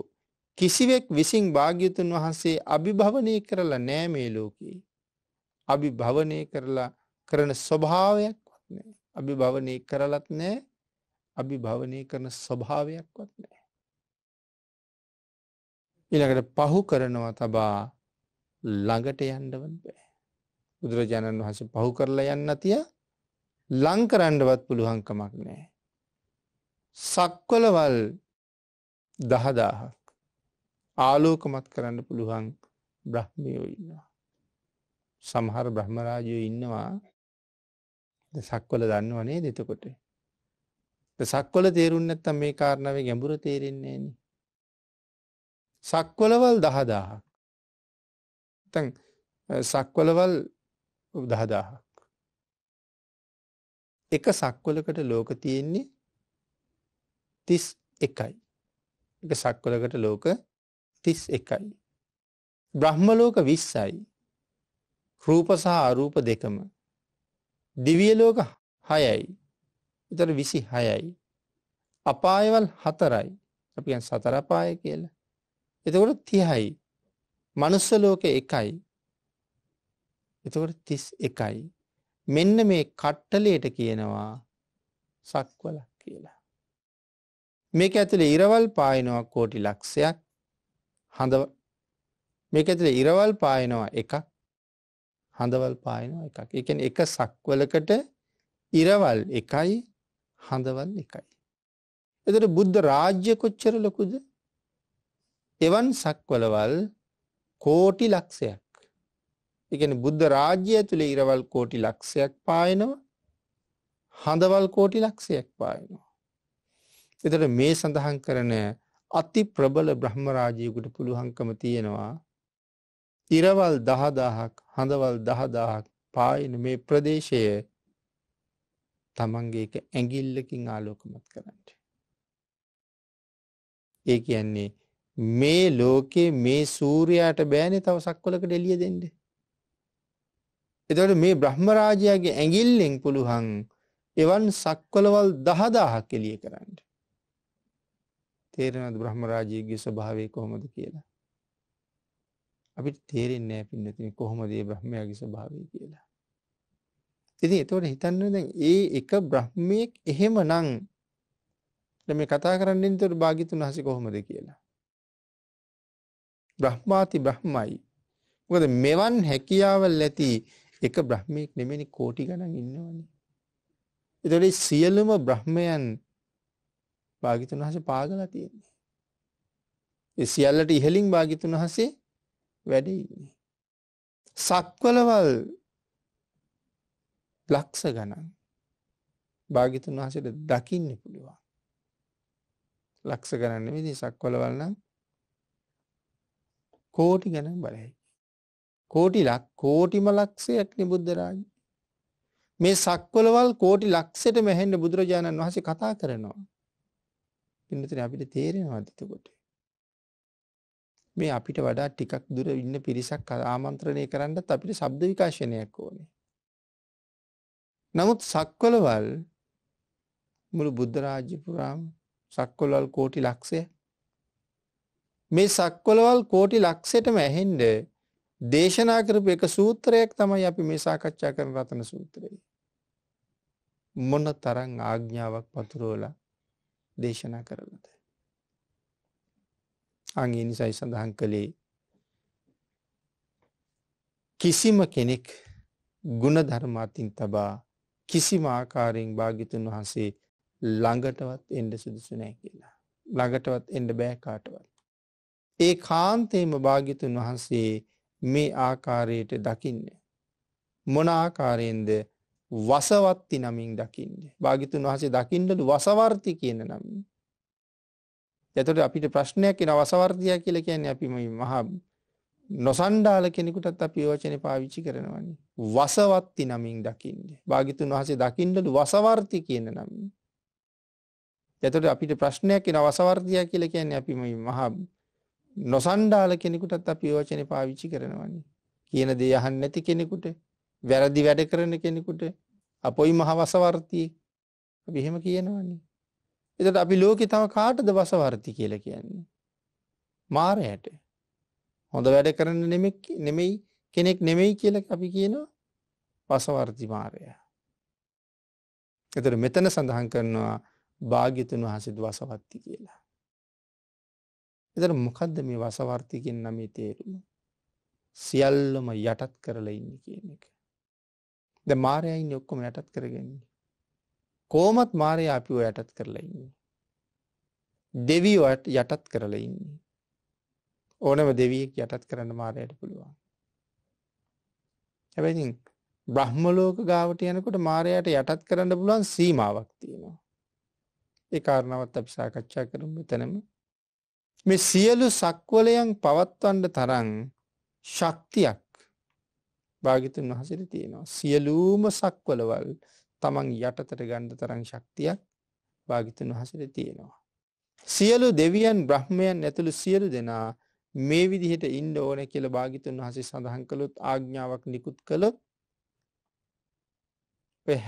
Speaker 1: කිසිවෙක් විසින් භාග්‍යතුන් වහන්සේ අභිභවනය කරලා නෑමේ ලෝකයේ. අභිභවනය කරලා කරන ස්වභාවයක්වත් නෑ. අභිභවනය කරලත් නෑ අභිභවනය කරන ස්වභාවයක්වත් නෑ. ඉළඟට පහු කරනවා තබා ළඟට යන්නවන් බෑ. බුදුරජාණන් වහස පහු කරලා යන්න තිය ලංකරන්නවත් පුළුවන්කමක් නෑ. සක්වලවල් දහදාහක් ආලෝකමත් කරන්න පුළුවන් බ්‍රහ්මියෝ ඉන්නවා. සමහර බ්‍රහ්මරාජයෝ ඉන්නවා සක්වල දන්නවනේ දෙතකොට. සක්වල තේරුන්නත්තම් මේ කාරණාවේ ගැඹුර තේරෙන්නේ නි. සක්වලවල් දහදාහක් සක්වලවල් දහදාහක් එක සක්වලකට ලෝක තියෙන්නේ තිස් එකයි. එක සක්වලකට ලෝක තිස් එකයි. බ්‍රහ්මලෝක විස්සයි. රූප සහ අරූප දෙකම. දිවියලෝක හයයි. එතර විසි හයයි. අපායවල් හතරයි. අපි සතරපාය කියලා. එතකොට තිහයි. මනුස්ස ලෝක එකයි. එතකොට තිස් එකයි. මෙන්න මේ කට්ටලයට කියනවා සක්වලක් කියලා. මේක ඇතුළේ ඉරවල් පායනවා කෝටි ලක්ෂයක් හඳව මේක ඇතුළේ ඉරවල් පායනවා එකක් හඳවල් පායනවා එකක් එක එක සක්වලකට ඉරවල් එකයි හඳවල් එකයි. එතට බුද්ධ රාජ්‍ය කොච්චර ලොකුද එවන් සක්වලවල් කෝටි ලක්ෂයක් ඒ කියන්නේ බුද්ධ රාජ්‍යය ඇතුලේ ඉරවල් කෝටි ලක්ෂයක් පායනවා. හඳවල් කෝටි ලක්ෂයක් පායනවා. එතකොට මේ සඳහන් කරන අති ප්‍රබල බ්‍රහ්ම රාජියෙකුට පුළුවන්කම තියෙනවා ඉරවල් 10000ක් හඳවල් 10000ක් පායන මේ ප්‍රදේශය තමන්ගේ එක ඇඟිල්ලකින් ආලෝකමත් කරන්න. ඒ කියන්නේ මේ ලෝකේ මේ සූර්යාට බෑනේ තව සක්වලකට එළිය දෙන්නේ. එතකොට මේ බ්‍රහ්මරාජයාගේ ඇඟිල්ලෙන් පුළුවන් එවන් සක්වලවල් 10000ක් එළිය කරන්න. තේරෙනවද බ්‍රහ්මරාජයාගේ ස්වභාවය කොහොමද කියලා? අපිට තේරෙන්නේ නැහැ පින්නතිනේ කොහොමද මේ බ්‍රහ්මයාගේ ස්වභාවය කියලා. ඉතින් එතකොට හිතන්න දැන් ඒ එක බ්‍රහ්මයක් එහෙමනම් මේ කතා කරන්නේ එතකොට භාග්‍යතුන් හසි කොහොමද කියලා. බ්‍රහ්මාති බ්‍රහ්මයි. මොකද මෙවන් හැකියාවල් ඇති එක බ්‍රහ්මයෙක් නෙමෙයි කෝටි ගණන් ඉන්නවනේ. ඒතකොට සියලුම බ්‍රහ්මයන් භාග්‍යතුන් වහන්සේ පාගලා තියෙන්නේ. ඒ සියල්ලට ඉහලින් භාග්‍යතුන් වහන්සේ වැඩ ඉන්නේ. සක්වලවල් ලක්ෂ ගණන් භාග්‍යතුන් වහන්සේට දකින්න පුළුවන්. ලක්ෂ ගණන් නෙමෙයි සක්වලවල් නම් කෝටි ගණන් බලයි. කෝටි ලක් කෝටිම ලක්ෂයක් නිබුද්ධ රාජ්‍ය. මේ සක්වලවල් කෝටි ලක්ෂයට මෙහෙන්න බුදුරජාණන් වහසේ කතා කරනවා. පින්නතර අපිට තේරෙනවා අතිතකොට. මේ අපිට වඩා ටිකක් දුර ඉන්න පිරිසක් ආමන්ත්‍රණය කරන්නත් අපිට සබ්ද විකාශනයක් ඕනේ. නමුත් සක්වලවල් මුළු බුද්ධරාජ්‍ය පුරාම සක්කොලවල් කෝටි ලක්ෂය මේ සක්කොලවල් කෝටි ලක්ෂයටම ඇහෙන්ඩ දේශනා කරපු එක සූත්‍රයක් තමයි අපි මේ සාකච්ඡා කරන රතන සූත්‍රය. මොන තරං ආග්ඥාවක් පතුරෝල දේශනා කරලද. අගේ නිසයි සඳහන් කළේ කිසිම කෙනෙක් ගුණ ධර්මාතින් තබා කිසිම ආකාරයෙන් භාගිතුන් වහන්සේ ළඟටවත් එන්ඩ සුදුසු නෑ කියලා. ළඟටවත් එන්ඩ බෑකාටවත්. ඒ කාන්තේම භාගිතුන් වහන්සේ මේ ආකාරයට දකින්න. මොන ආකාරයෙන්ද වසවත්ති නමින් දකින්න. භාගිතුන් වහසේ දකිින්ටට වසවර්ති කියන නම්. එතට අපිට ප්‍රශ්නයක් කියෙන වසවර්ධය කියල කියන්නේ අපිම මහා නොසන්ඩාල කෙනෙකුටත් අපි යෝචන පාවිච්චි කරනවන්නේ. වසවත්ති නමින් දකින්නේ. භාගිතුන් වහසේ දකිින්ටට වසවර්ති කියන නම්. එතට අපිට ප්‍රශ්නයක් කියෙන වසවර්ධය කියල කියන්නේ අපිම මහා නොසන්ඩාල කෙනෙකුටත් අපි යෝචන පාවිච්චි කරනවන්නේ. කියන දේ අහන් නැති කෙනෙකුට වැරදි වැඩ කරන කෙනෙකුට අපොයි මහවසවර්තිය විහෙම කියනවන්නේ. එතට අපි ලෝකෙ තව කාටද වසවර්ති කියල කියන්නේ. මාරයට හොඳ වැඩ කරන්න නෙමෙයි කෙනෙක් නෙමෙයි කියල අපි කියනවා වසවර්ති මාරයා. එතට මෙතන සඳහන් කරනවා භාගිතුන් වහසිද වසවත්ති කියලා. එතර මොකක්ද මේ වසවර්තිකෙන් නමේ තේරුම සියල්ලම යටත් කරලා ඉන්න කියන එක. ද මාරයයින් ඔක්කොම යටත් කරගන්නේ. කෝමත් මාරය අපිෝ යටත් කරලා ඉන්නේ. දෙවීට යටත් කරලා ඉන්නේ. ඕනම දෙවියෙක් යටත් කරන්න මාරයට පුළුවන්. හැබැතින් බ්‍රහ්මලෝක ගාවට යනකොට මාරයට යටත් කරන්න පුළුවන් සීමාවක් තියෙනවා. ඒ කාරණාවත් අපි සාකච්ඡා කරම තැනම මේ සියලු සක්වලයන් පවත්වන්න තරම් ශක්තියක් භාගිතුන් වහසිර තියෙනවා. සියලූම සක්වලවල් තමන් යටතට ගණ්ඩ තරං ශක්තියක් භාගිතුන් වහසිර තියෙනවා. සියලු දෙවියන් බ්‍රහ්මයන් ඇතුළු සියලු දෙනා මේ විදිහට ඉන්ඩ ඕන කියල භාගිතුන් වහසේ සඳහන් කළොත් ආග්ඥාවක් නිකුත් කළොත්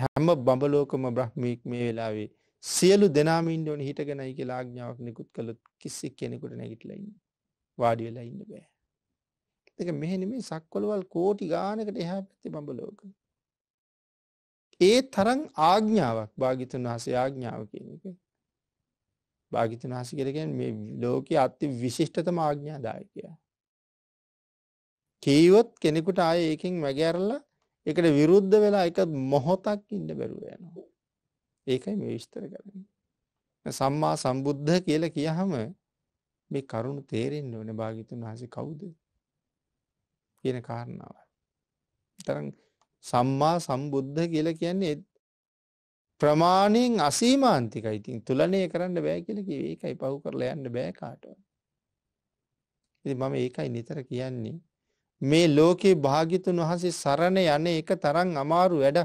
Speaker 1: හැම බඹලෝකම බ්‍රහ්මික් මේ වෙලාවේ සියලු දෙනාම ඉන්න ඕනේ හිටගෙනයි කියලා ආඥාවක් නිකුත් කළොත් කිසි කෙනෙකුට නැගිටලා ඉන්න වාඩි වෙලා ඉන්න බෑ. ඒක මෙහෙ නෙමෙයි සක්වලවල් කෝටි ගානකට එහා පැත්තේ බඹලෝක. ඒ තරම් ආඥාවක් භාග්‍යතුන් වහන්සේ ආඥාව කියන එක. භාග්‍යතුන් වහන්සේ කියලා කියන්නේ මේ ලෝකයේ අති විශිෂ්ටතම ආඥාදායකය. කීවොත් කෙනෙකුට ආයේ ඒකෙන් වැගෑරලා ඒකට විරුද්ධ වෙලා එක මොහොතක් ඉන්න බැරුව යනවා. ඒකයි මේ විස්තර කරන්නේ. සම්මා සම්බුද්ධ කියලා කියහම මේ කරුණු තේරෙන්න ඕන භාගිතුන් වහසේ කවුද කියන කාරණාව. තරම් සම්මා සම්බුද්ධ කියලා කියන්නේ ප්‍රමාණයෙන් අසීමාන්තික ඉතින් තුලනය කරන්න බෑ කියලක ඒකයි පහු කරලා යන්න බෑකාටව. ඉති මම ඒකයි නිතර කියන්නේ. මේ ලෝකයේ භාගිතුන් වහසේ සරණ යන එක තරන් අමාරු වැඩ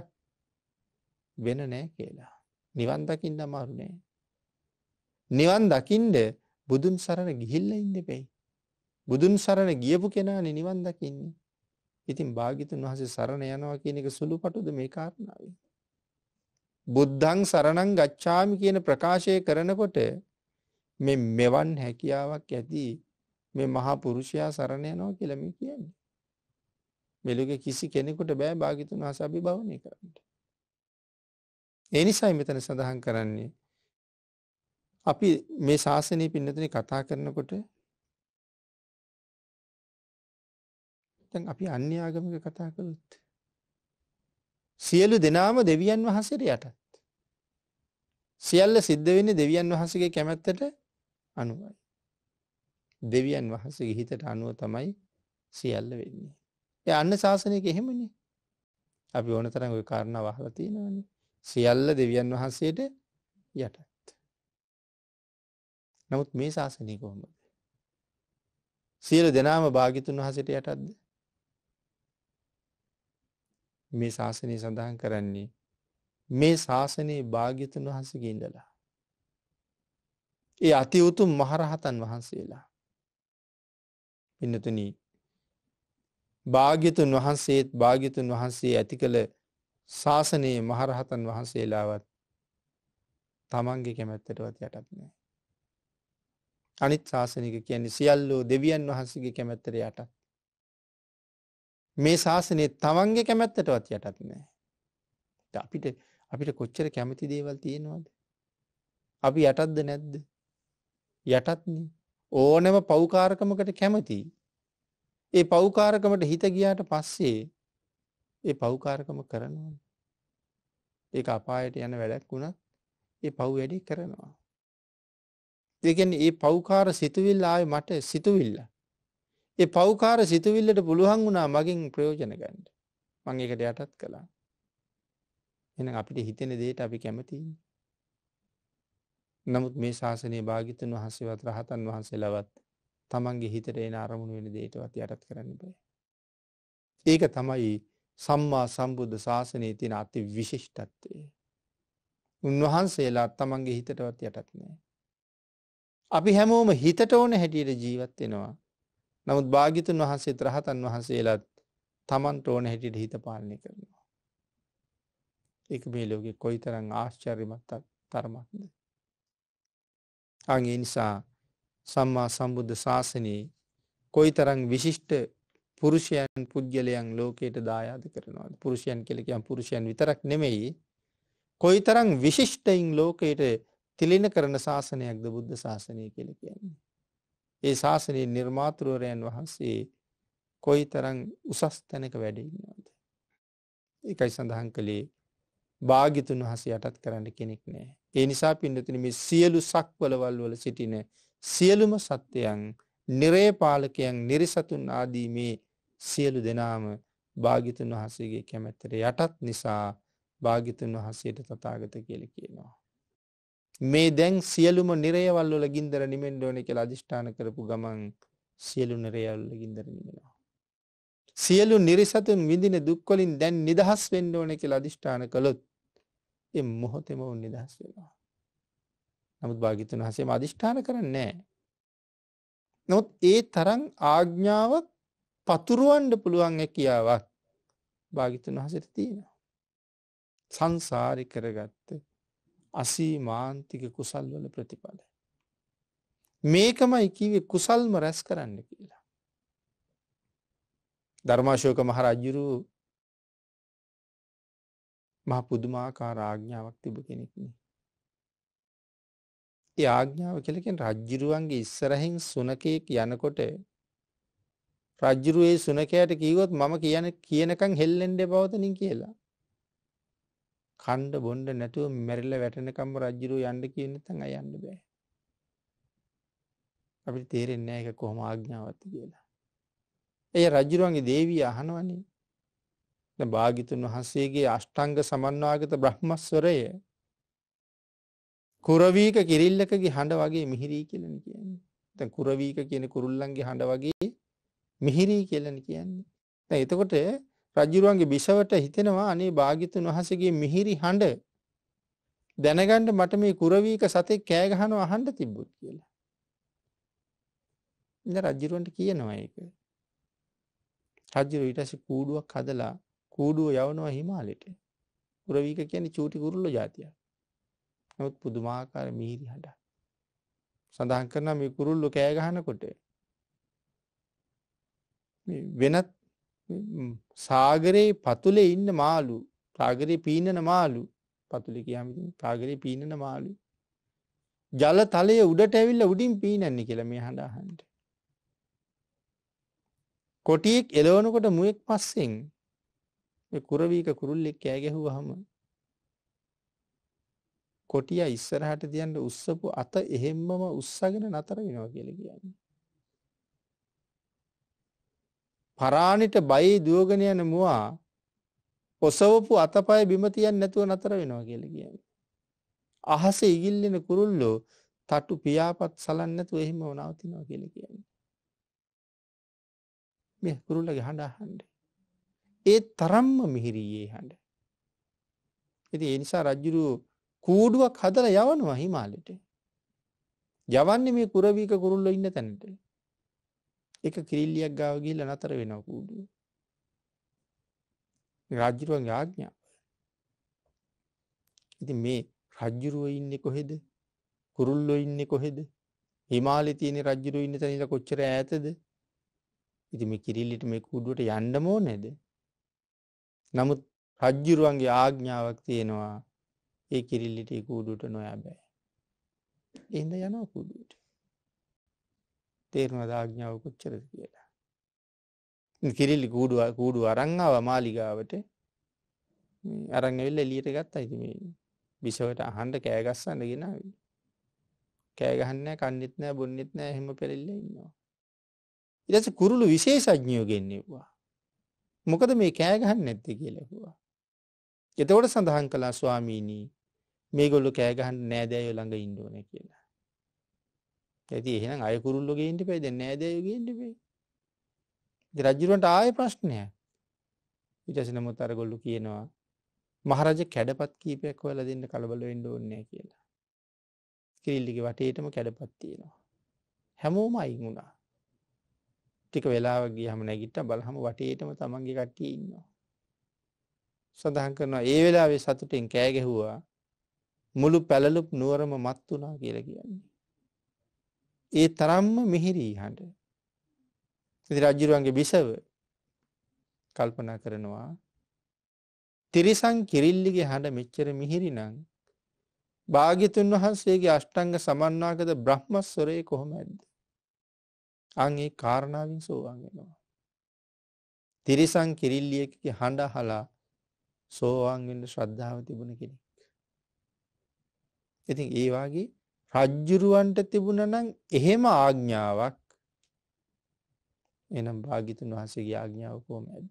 Speaker 1: වෙන නෑ කියලා. නිවන් දකින්න අමාරු නෑ. නිවන් දකින්ද බුදුන් සරණ ගිහිල්ලා ඉන්න බෑ. බුදුන් සරණ ගියපු කෙනානේ නිවන් දකින්නේ. ඉතින් භාග්‍යතුන් වහන්සේ සරණ යනවා කියන එක සුළුපටුද මේ කාරණාවේ. බුද්ධං සරණං ගච්ඡාමි කියන ප්‍රකාශය කරනකොට මේ මෙවන් හැකියාවක් ඇති මේ මහා පුරුෂයා සරණ යනවා කියලා මේ කියන්නේ. මෙලොවේ කිසි කෙනෙකුට බෑ භාග්‍යතුන් වහන්සේ අභිභවනය කරන්න. ඒ නිසයි මෙතන සඳහන් කරන්නේ. අපි මේ ශාසනය පින්නතන කතා කරනකොට අපි අන්‍ය ආගමික කතා කළොත්. සියලු දෙනාම දෙවියන් වහසට යටත්. සියල්ල සිද්ධ වෙන්න දෙවියන් වහසගේ කැමැත්තට අනුවයි. දෙවියන් වහසගේ හිතට අනුව තමයි සියල්ල වෙන්නේ. එය අන්න ශාසනයක එහෙමනි. අපි ඕන තරන් ඔය කාරණ වහල තියෙනවනේ. සියල්ල දෙවියන් වහන්සේට යටත්. නමුත් මේ ශාසනය කොහොමද. සියලු දෙනාම භාගිතුන් වහසට යටත්ද. මේ ශාසනය සඳහන් කරන්නේ මේ ශාසනයේ භාග්‍යතුන් වහන්සගේ ඉඳලා. ඒ අති උතුම් මහරහතන් වහන්සේලා. පින්නතුනී භාග්‍යතුන් වහන්සේත් භාග්‍යතුන් වහන්සේ ඇති කළ ශාසනයේ මහරහතන් වහන්සේලාවත් තමන්ගේ කැමැත්තටවත් යටත් නෑ. අනිත් ශාසනික කියන්නේ සියල්ලෝ දෙවියන් වහන්සගේ කැමැත්තර යටත්. මේ ශාසනය තමන්ගේ කැමැත්තටවත් යටත් නෑ. අපිට අපිට කොච්චර කැමති දේවල් තියෙනවාද. අපි යටත්ද නැද්ද. යටත්න ඕනම පෞකාරකමකට කැමති. ඒ පෞකාරකමට හිත ගියාට පස්සේ ඒ පව්කාරකම කරනවා. ඒ අපායට යන වැඩක් වුණත් ඒ පව් වැඩි කරනවා. දෙගැන ඒ පෞකාර සිතුවිල් ආය මට සිතුවිල්ල. ඒ පෞකාර සිතුවිල්ලට පුළුවන් වුණා මගින් ප්‍රයෝජන ගන්ඩ මං එකට යටත් කළා. එන අපිට හිතෙන දේට අපි කැමති. නමුත් මේ ශාසනය භාගිතන් වහසේවත් රහතන් වහන්සේලවත් තමන්ගේ හිතට එන අරමුණ වෙන දේටවත් යටත් කරන්න බෑ. ඒක තමයි සම්මා සම්බුද්ධ ශාසනයේ තියෙන අති විශිෂ්ටත්වය. උන්වහන්සේලා තමන්ගේ හිතටවත් යටත් නෑ. අපි හැමෝම හිතට ඕන හැටියට ජීවත් වෙනවා. නමුත් භාගිතුන් වහන්සේ ත්‍රහතන් වහන්සේලාත් තමන්ට ඕන හැටියට හිත පාලනය කරනවා. එක මේ ලෝකෙ කොයි තරං ආශ්චර්යමත් තරමක්ද. අගේ නිසා සම්මා සම්බුද්ධ ශාසනයේ කොයි තරං විශිෂ්ට පුරුෂයන් පුද්ගලයන් ලෝකයට දායාද කරනවා පුරුෂයන් කෙලකයන් පුරුෂයන් විතරක් නෙමෙයි කොයි තරං විශිෂ්ටයින් ලෝකයට තිලින කරන ශාසනයක් ද බුද්ධ ශාසනය කෙළ කියන්නේ. ඒ ශාසනයේ නිර්මාතෘවරයන් වහන්සේ කොයි තරං උසස් තැනක වැඩඉන්නවාද. එකයි සඳහන් කළේ භාගිතුන් වහස යටත් කරන්න කෙනෙක් නෑ. ඒ නිසා පින්නතින මේ සියලු සක්වලවල් වල සිටින සියලුම සත්‍යයන් නිරේපාලකයන් නිරිසතුන් ආදීමේ සියලු දෙනාම භාගිතුන් වහසේගේ කැමැත්තට යටත් නිසා භාගිතුන් වහසයට තතාගත කියල කියනවා. මේ දැන් සියලුම නිරයවල්ල ගින්දර නිමෙන්ඩ ඕන කෙ අධිෂ්ඨාන කරපු ගමන් සියලු නිරයල්ල ගින්දර නිමෙනවා. සියලු නිරිසතුන් විඳින දුක්කොලින් දැන් නිදහස් වෙන්ඩ ඕන කෙ අධිෂ්ඨාන කළොත් එ මොහොතෙම උන් නිදහස් වෙනවා. නමුත් භාගිතුන් හසේ අධිෂ්ඨාන කරන්නේ. නොත් ඒ තරන් ආග්ඥාවක් පතුරුවන්ඩ පුළුවන් හැකියාවක් භාගිතන් වහසට තියෙනවා. සංසාරි කරගත්ත අසී මාන්තික කුසල්වල ප්‍රතිඵල. මේකමයි කිවේ කුසල්ම රැස් කරන්න කියලා. ධර්මාශෝක මහරජ්ජුරු මහ පුදුමාකා රාජ්ඥාවක් තිබ කෙනෙක්න. ඒ ආග්ඥාව කලකෙන් රජ්ජිරුවන්ගේ ඉස්සරහින් සුනකයෙක් යනකොට රජ්ජුරු ඒ සුනකයට කිව්වොත් මම කියන කියනකම් හෙල්ලෙන්න එපවතනින් කියලා. කණ්ඩ බොණ්ඩ නැතුව මැරිලා වැටෙනකම්ම රජ්ජුරු යන්න කියන නැත්නම් අය යන්න බෑ. අපිට තේරෙන්නේ නැහැ ඒක කොහොම ආඥාවක්ද කියලා. එය රජ්ජුරුවන්ගේ දේවිය අහනවනේ. දැන් භාග්‍යතුන් වහන්සේගේ අෂ්ටාංග සමන්වාගත බ්‍රහ්මස්වරය කුරවීක කිරිල්ලකගේ හඬ වගේ මිහිරී කියලා කියන්නේ. දැන් කුරවීක කියන කුරුල්ලන්ගේ හඬ වගේ මිහිරි කියලන කියන්නේ. දැන් එතකොට රජුරුවන්ගේ බිසවට හිතෙනවා අනේ භාග්‍යතුන් වහන්සේගේ මිහිරි හඬ දැනගන්න මට මේ කුරවීක සතෙක් කෑ ගහනවා අහන්න තිබ්බොත් කියලා. ඉතින් රජුරුවන්ට කියනවා ඒක. රජුරු ඊට පස්සේ කූඩුවක් හදලා කූඩුව යවනවා හිමාලයට. කුරවීක කියන්නේ චූටි කුරුල්ලෝ జాතියක්. නමුත් පුදුමාකාර මිහිරි හඬක්. සඳහන් කරනවා මේ කුරුල්ලෝ කෑ ගහනකොට වෙනත් සාගරයේ පතුලේ ඉන්න මාලු සාගරයේ පීනන මාලු පතුලි කියම සාගරයේ පීනන මාලු ජල තලය උඩට ඇවිල්ල උඩින් පීනන්නේ කියලා මේ හඬහන්ට කොටියෙක් එලවනකොට මුවෙක් පස්සෙන් කුරවීක කුරුල්ලෙක් කෑ ගැහුව හම කොටිය ඉස්සරහට තියන්ට උස්සපු අත එහෙම්මම උත්සගෙන නතර වෙනවා කියල කියන්නේ පරාණිට බයි දුවගෙන යන මුවා ඔසවපු අතපය බිම තියන්නේ නැතුව නතර වෙනවා කියලා කියන්නේ. අහස ඉගිල්ලෙන කුරුල්ලෝ තටු පියාපත් සලන්නේ නැතුව එහෙම නවතිනවා කියලා කියන්නේ. මේ කුරුල්ලගේ හඬ අහන්න. ඒ තරම්ම මිහිරියේ හඬ. ඉතින් ඒ නිසා රජුරු කූඩුවක් හදලා යවනවා හිමාලයට. යවන්නේ මේ කුරවීක කුරුල්ලෝ ඉන්න තැනට. එක කිරිල්ලියක් ගාව ගිහිල්ලා නතර වෙනවා කූඩුව. රාජ්‍යරුවන්ගේ ආඥාව. ඉතින් මේ රජ්ජුරුව ඉන්නේ කොහෙද? කුරුල්ලෝ ඉන්නේ කොහෙද? හිමාලේ තියෙන රජ්ජුරුව ඉන්න තැන ඉඳලා කොච්චර ඈතද? ඉතින් මේ කිරිල්ලිට මේ කූඩුවට යන්නම ඕනේද? නමුත් රජ්ජුරුවන්ගේ ආඥාවක් තියෙනවා. ඒ කිරිල්ලිට ඒ කූඩුවට නොයා බෑ. එහෙනම් යනවා කූඩුවට. තේරනවද ආඥාව කොච්චරද කියලා. කිරිල්ලි කූඩුව කූඩු අරංාව මාලිගාවට අරංවෙල්ල එලියට ගත් අයිතිම බිසවට අහන්ට කෑගස්සන්න ගෙනාව කෑගහන්න කන්නෙත් නෑ බොන්නෙත් නෑ හෙම පෙරෙල්ල ඉන්නවා. ඉලස කුරුළු විශේෂඥයෝ ගෙන්නෙවා. මොකද මේ කෑගහන්න නැත්ත කියලෙකුවා. එතවට සඳහන් කලා ස්වාමීනී මේගොල්ලු කෑගහන්න නෑදෑයෝ ළඟ ඉන්ඩුවන කියලා. ඇති එහෙනම් අය කුරුල්ලො ගේන්ට පේ දෙන්න ඇදය ගේන්ට පේ රජ්ජුරුවන්ට ආය ප්‍රශ්නය විටසන මුත් අර ගොල්ලු කියනවා මහරජ කැඩපත් කීපයක් වල දෙන්න කලබල වෙන්ඩ ඕන්නෑ කියලා කිරිල්ලික වටේටම කැඩපත් තියෙනවා හැමෝම අයින් වුණා ටික වෙලාව ගිය හම නැගිට බලහම වටේටම තමන්ගේ කට්ටිය ඉන්නවා සඳහන් කරනවා ඒ වෙලාවේ සතුටෙන් කෑගැහුවා මුළු පැලලුප් නුවරම මත් වනා කියලා කියන්නේ ඒ තරම්ම මිහිරී හඬ. ඉති රජ්ජුරුවන්ගේ බිසව කල්පනා කරනවා තිරිසං කිරිල්ලිගේ හඬ මෙච්චර මිහිරි නං භාගිතුන් වහන්සේගේ අෂ්ටංග සමන්නාගත බ්‍රහ්මස්වරය කොහොම ඇද්ද. අන්ඒ කාරණාවෙන් සෝවාන්ගෙනවා. තිරිසං කිරිල්ලියකගේ හඬ හලා සෝවාන්ගෙන්ට ශ්‍රද්ධාව තිබුණ කෙනෙක්. ඉතින් ඒවාගේ රජ්ජුරුවන්ට තිබුණනම් එහෙම ආඥාවක් එනම් භාගිතුන් වහසගේ ආඥාව කෝම ඇද.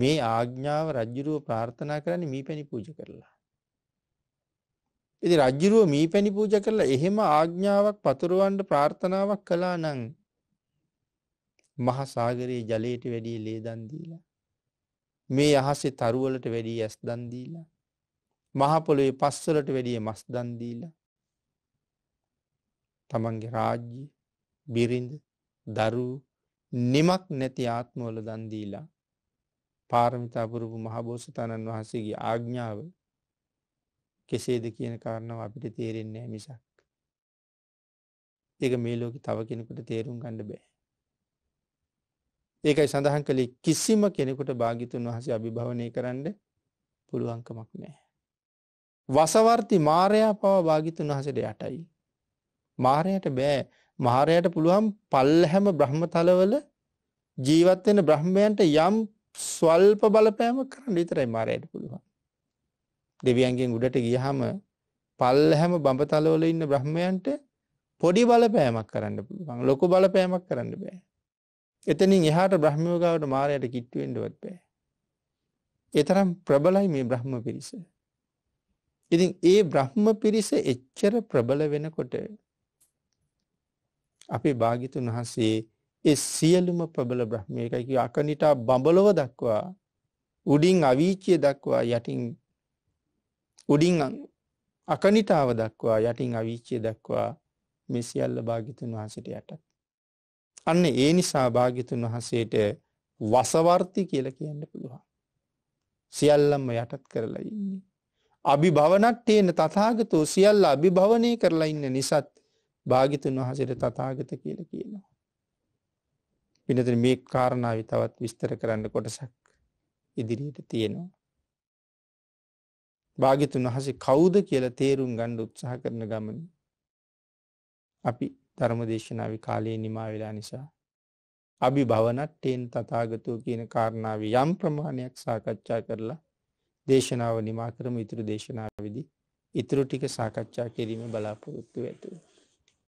Speaker 1: මේ ආඥාව රජ්ජුරුව ප්‍රාර්ථනා කරන්න මී පැණි පූජ කරලා. ඉති රජ්ජුරුව මී පැණි පූජ කරලා එහෙම ආඥාවක් පතුරුවන්ට ප්‍රාර්ථනාවක් කලා නං මහසාගරයේ ජලයට වැඩී ලේදන්දීලා. මේ අහසේ තරුවලට වැඩී ඇස් දන්දීලා. මහපොළොේ පස්සලට වැඩිය මස් දන්දීලා තමන්ගේ රාජ්‍ය බිරිඳ දරූ නිමක් නැති ආත්මෝල දන්දීලා පාරමිතා පුරුපු මහබෝසතාණන් වහන්සේගේ ආග්ඥාව කෙසේද කියන කාරණාව අපිට තේරෙන්නේ මිසක්. ඒක මේ ලෝකෙ තව කෙනෙකුට තේරුම් ගණඩ බෑ. ඒකයි සඳහන් කළේ කිසිම කෙනෙකුට භාගිතුන් වහසේ අභිභවනය කරන්න පුළුවන්කමක් නෑ. වසවර්ති මාරයා පව භාගිතුන් වහසට යටයි. මාරයට බෑ. මාරයට පුළුවන් පල්හැම බ්‍රහ්මතලවල ජීවත් වෙන බ්‍රහ්මයන්ට යම් ස්වල්ප බලපෑමක් කරන්න විතරයි මාරයට පුළුවන්. දෙවියන්ගෙන් උඩට ගියහම පල්හැම බඹතලවල ඉන්න බ්‍රහ්මයන්ට පොඩි බලපෑමක් කරන්න පුළුවන්. ලොකු බලපෑමක් කරන්න බෑ. එතනින් එහාට බ්‍රහ්මයෝ ගාවට මාරයට කිට්ටු වෙන්නවත් බෑ. ඒ තරම් ප්‍රබලයි මේ බ්‍රහ්ම පිරිස. ඉතින් ඒ බ්‍රහ්ම පිරිස එච්චර ප්‍රබල වෙනකොට අපේ භාග්‍යතුන් වහන්සේ ඒ සියලුම ප්‍රබල බ්‍රහ්මයකයි කිය අකනිටා බඹලව දක්වා උඩින් අවීචිය දක්වා යටින් උඩින් අකනිටාව දක්වා යටින් අවීචිය දක්වා මේ සියල්ල භාග්‍යතුන් වහන්සේට යටත්. අන්න ඒ නිසා භාග්‍යතුන් වහන්සේට වසවර්ති කියලා කියන්න පුළුවන්. සියල්ලම්ම යටත් කරලා ඉන්නේ. අභිභවනට්ටේන තථාගතෝ සියල්ල අභිභවනය කරලා ඉන්න නිසත් භාගිතුන් වහසට තතාගත කියල කියනවා. පිනතර මේ කාරණාව තවත් විස්තර කරන්න කොටසක් ඉදිරියට තියෙනවා. භාගිතුන් වහස කෞුද කියල තේරුම් ගණ්ඩ උත්සාහ කරන ගමන අපි ධර්මදේශනාව කාලයේ නිමා වෙලා නිසා අභි භවනට්ටයෙන් තතාගතෝ කියන කාරණාව යම් ප්‍රමාණයක් සාකච්ඡා කරලා දේශනාව නිමා කරම ඉතුරු දේශනාවවිදි ඉතුරු ටික සාකච්ඡා කිරීම බලාපොරොත්තු ඇතුව.